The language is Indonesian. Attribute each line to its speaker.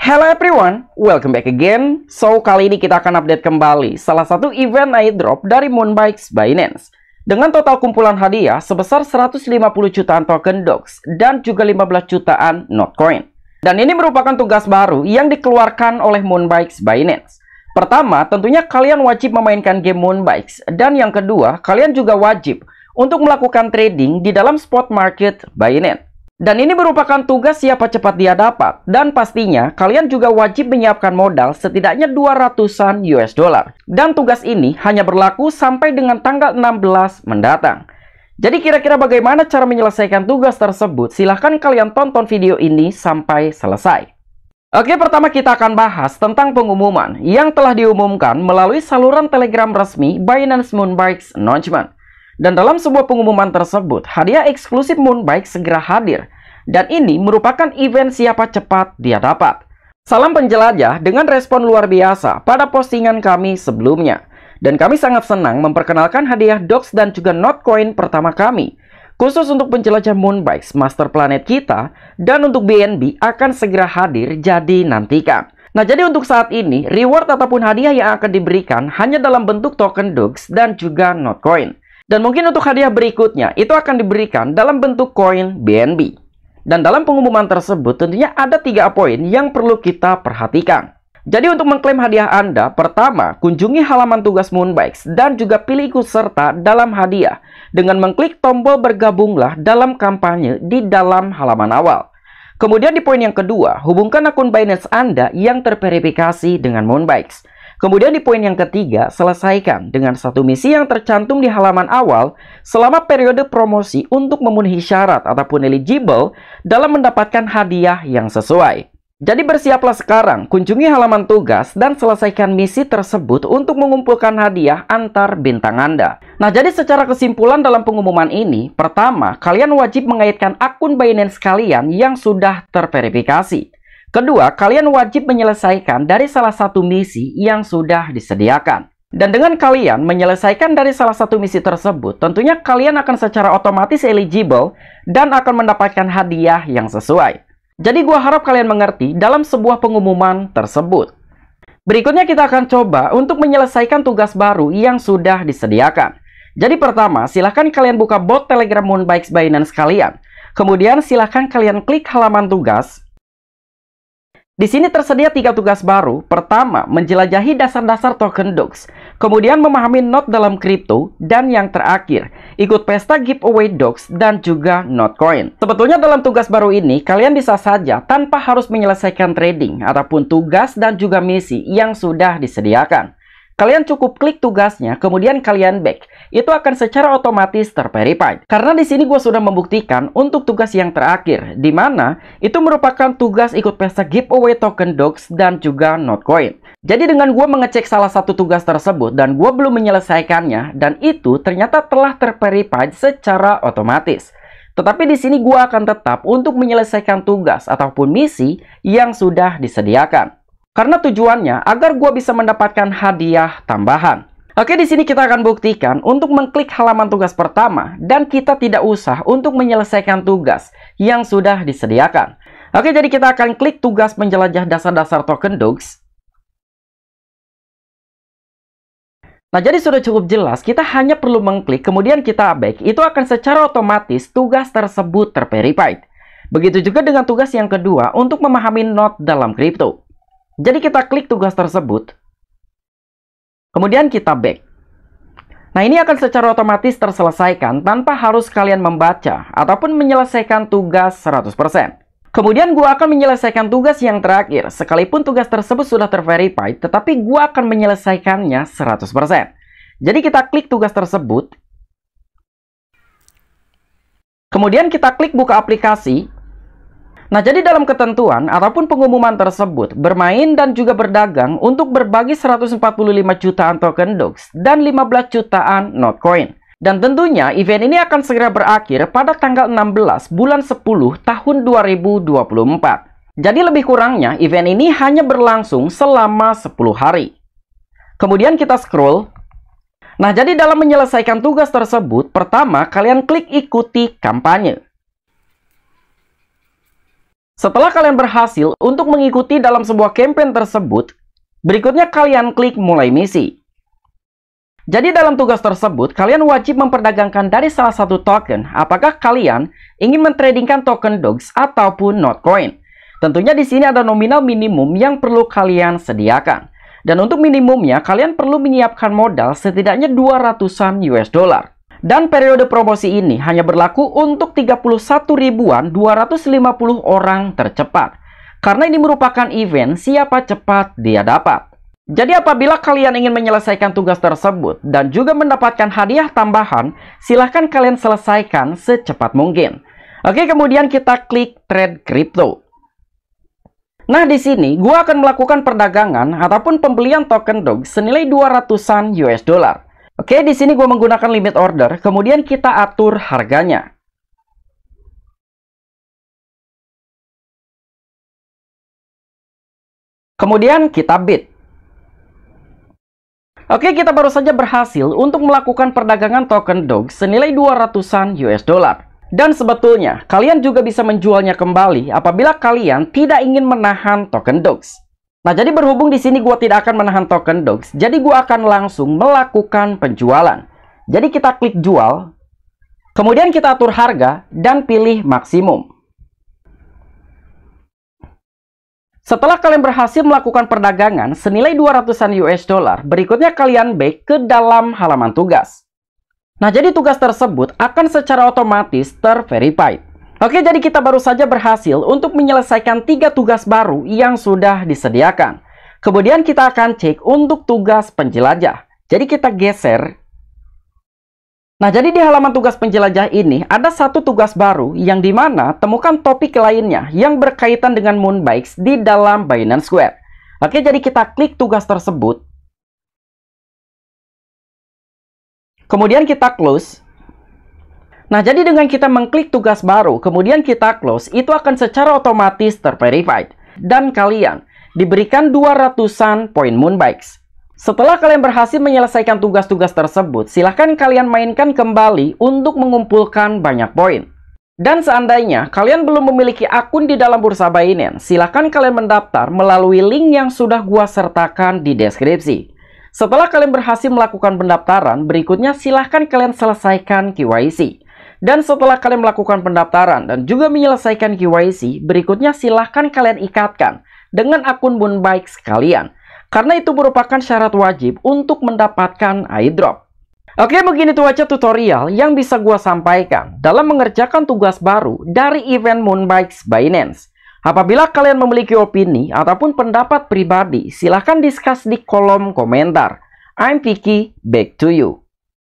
Speaker 1: Hello everyone, welcome back again. So, kali ini kita akan update kembali salah satu event airdrop dari Moonbikes Binance. Dengan total kumpulan hadiah sebesar 150 jutaan token DOX dan juga 15 jutaan Notcoin. Dan ini merupakan tugas baru yang dikeluarkan oleh Moonbikes Binance. Pertama, tentunya kalian wajib memainkan game Moonbikes. Dan yang kedua, kalian juga wajib untuk melakukan trading di dalam spot market Binance. Dan ini merupakan tugas siapa cepat dia dapat. Dan pastinya kalian juga wajib menyiapkan modal setidaknya 200-an US dollar. Dan tugas ini hanya berlaku sampai dengan tanggal 16 mendatang. Jadi kira-kira bagaimana cara menyelesaikan tugas tersebut? Silahkan kalian tonton video ini sampai selesai. Oke, pertama kita akan bahas tentang pengumuman yang telah diumumkan melalui saluran telegram resmi Binance Moonbikes Announcement. Dan dalam sebuah pengumuman tersebut, hadiah eksklusif Moonbike segera hadir. Dan ini merupakan event siapa cepat dia dapat. Salam penjelajah dengan respon luar biasa pada postingan kami sebelumnya. Dan kami sangat senang memperkenalkan hadiah Dox dan juga Notcoin pertama kami. Khusus untuk penjelajah Moonbikes, Master Planet kita, dan untuk BNB akan segera hadir, jadi nantikan. Nah, jadi untuk saat ini, reward ataupun hadiah yang akan diberikan hanya dalam bentuk token Dox dan juga Notcoin. Dan mungkin untuk hadiah berikutnya, itu akan diberikan dalam bentuk koin BNB. Dan dalam pengumuman tersebut tentunya ada tiga poin yang perlu kita perhatikan. Jadi untuk mengklaim hadiah Anda, pertama, kunjungi halaman tugas Moonbikes dan juga pilih ikut serta dalam hadiah dengan mengklik tombol bergabunglah dalam kampanye di dalam halaman awal. Kemudian di poin yang kedua, hubungkan akun Binance Anda yang terverifikasi dengan Moonbikes. Kemudian di poin yang ketiga, selesaikan dengan satu misi yang tercantum di halaman awal selama periode promosi untuk memenuhi syarat ataupun eligible dalam mendapatkan hadiah yang sesuai. Jadi bersiaplah sekarang, kunjungi halaman tugas dan selesaikan misi tersebut untuk mengumpulkan hadiah antar bintang Anda. Nah, jadi secara kesimpulan dalam pengumuman ini, pertama, kalian wajib mengaitkan akun Binance kalian yang sudah terverifikasi. Kedua, kalian wajib menyelesaikan dari salah satu misi yang sudah disediakan. Dan dengan kalian menyelesaikan dari salah satu misi tersebut, tentunya kalian akan secara otomatis eligible dan akan mendapatkan hadiah yang sesuai. Jadi gua harap kalian mengerti dalam sebuah pengumuman tersebut. Berikutnya kita akan coba untuk menyelesaikan tugas baru yang sudah disediakan. Jadi pertama, silahkan kalian buka bot Telegram Moonbikes Binance kalian. Kemudian silahkan kalian klik halaman tugas di sini tersedia tiga tugas baru. Pertama, menjelajahi dasar-dasar token docs. Kemudian memahami not dalam kripto. Dan yang terakhir, ikut pesta giveaway docs dan juga not coin. Sebetulnya dalam tugas baru ini, kalian bisa saja tanpa harus menyelesaikan trading ataupun tugas dan juga misi yang sudah disediakan. Kalian cukup klik tugasnya, kemudian kalian back itu akan secara otomatis terverify. Karena di sini gue sudah membuktikan untuk tugas yang terakhir, di mana itu merupakan tugas ikut pesta giveaway token dogs dan juga not coin. Jadi dengan gue mengecek salah satu tugas tersebut dan gue belum menyelesaikannya, dan itu ternyata telah terverified secara otomatis. Tetapi di sini gue akan tetap untuk menyelesaikan tugas ataupun misi yang sudah disediakan. Karena tujuannya agar gue bisa mendapatkan hadiah tambahan. Oke, di sini kita akan buktikan untuk mengklik halaman tugas pertama dan kita tidak usah untuk menyelesaikan tugas yang sudah disediakan. Oke, jadi kita akan klik tugas menjelajah dasar-dasar token dogs. Nah, jadi sudah cukup jelas, kita hanya perlu mengklik, kemudian kita back, itu akan secara otomatis tugas tersebut terverified. Begitu juga dengan tugas yang kedua untuk memahami not dalam kripto. Jadi kita klik tugas tersebut, Kemudian kita back. Nah, ini akan secara otomatis terselesaikan tanpa harus kalian membaca ataupun menyelesaikan tugas 100%. Kemudian gua akan menyelesaikan tugas yang terakhir. Sekalipun tugas tersebut sudah terverify, tetapi gua akan menyelesaikannya 100%. Jadi kita klik tugas tersebut. Kemudian kita klik buka aplikasi. Nah, jadi dalam ketentuan ataupun pengumuman tersebut, bermain dan juga berdagang untuk berbagi 145 jutaan token DOX dan 15 jutaan coin Dan tentunya event ini akan segera berakhir pada tanggal 16 bulan 10 tahun 2024. Jadi lebih kurangnya event ini hanya berlangsung selama 10 hari. Kemudian kita scroll. Nah, jadi dalam menyelesaikan tugas tersebut, pertama kalian klik ikuti kampanye. Setelah kalian berhasil untuk mengikuti dalam sebuah campaign tersebut, berikutnya kalian klik mulai misi. Jadi dalam tugas tersebut, kalian wajib memperdagangkan dari salah satu token apakah kalian ingin mentradingkan token dogs ataupun not coin. Tentunya di sini ada nominal minimum yang perlu kalian sediakan. Dan untuk minimumnya, kalian perlu menyiapkan modal setidaknya 200-an US dollar. Dan periode promosi ini hanya berlaku untuk 31.250 orang tercepat. Karena ini merupakan event siapa cepat dia dapat. Jadi apabila kalian ingin menyelesaikan tugas tersebut dan juga mendapatkan hadiah tambahan, silahkan kalian selesaikan secepat mungkin. Oke, kemudian kita klik trade crypto. Nah, di sini gua akan melakukan perdagangan ataupun pembelian token dog senilai 200-an US dollar. Oke, di sini gue menggunakan limit order, kemudian kita atur harganya. Kemudian kita bid. Oke, kita baru saja berhasil untuk melakukan perdagangan token DOG senilai 200-an US dollar. Dan sebetulnya, kalian juga bisa menjualnya kembali apabila kalian tidak ingin menahan token DOGs. Nah, jadi berhubung di sini gue tidak akan menahan token dogs, jadi gue akan langsung melakukan penjualan. Jadi kita klik jual, kemudian kita atur harga dan pilih maksimum. Setelah kalian berhasil melakukan perdagangan senilai 200-an US dollar, berikutnya kalian back ke dalam halaman tugas. Nah, jadi tugas tersebut akan secara otomatis terverified. Oke, jadi kita baru saja berhasil untuk menyelesaikan tiga tugas baru yang sudah disediakan. Kemudian kita akan cek untuk tugas penjelajah. Jadi kita geser. Nah, jadi di halaman tugas penjelajah ini ada satu tugas baru yang dimana temukan topik lainnya yang berkaitan dengan Moonbikes di dalam Binance Square. Oke, jadi kita klik tugas tersebut. Kemudian kita close. Nah, jadi dengan kita mengklik tugas baru, kemudian kita close, itu akan secara otomatis terverified. Dan kalian diberikan 200-an poin Moonbikes. Setelah kalian berhasil menyelesaikan tugas-tugas tersebut, silahkan kalian mainkan kembali untuk mengumpulkan banyak poin. Dan seandainya kalian belum memiliki akun di dalam bursa Binance, silahkan kalian mendaftar melalui link yang sudah gua sertakan di deskripsi. Setelah kalian berhasil melakukan pendaftaran, berikutnya silahkan kalian selesaikan KYC. Dan setelah kalian melakukan pendaftaran dan juga menyelesaikan KYC, berikutnya silahkan kalian ikatkan dengan akun Moonbike sekalian. Karena itu merupakan syarat wajib untuk mendapatkan iDrop. Oke, mungkin itu aja tutorial yang bisa gua sampaikan dalam mengerjakan tugas baru dari event Moonbikes Binance. Apabila kalian memiliki opini ataupun pendapat pribadi, silahkan diskus di kolom komentar. I'm Vicky, back to you.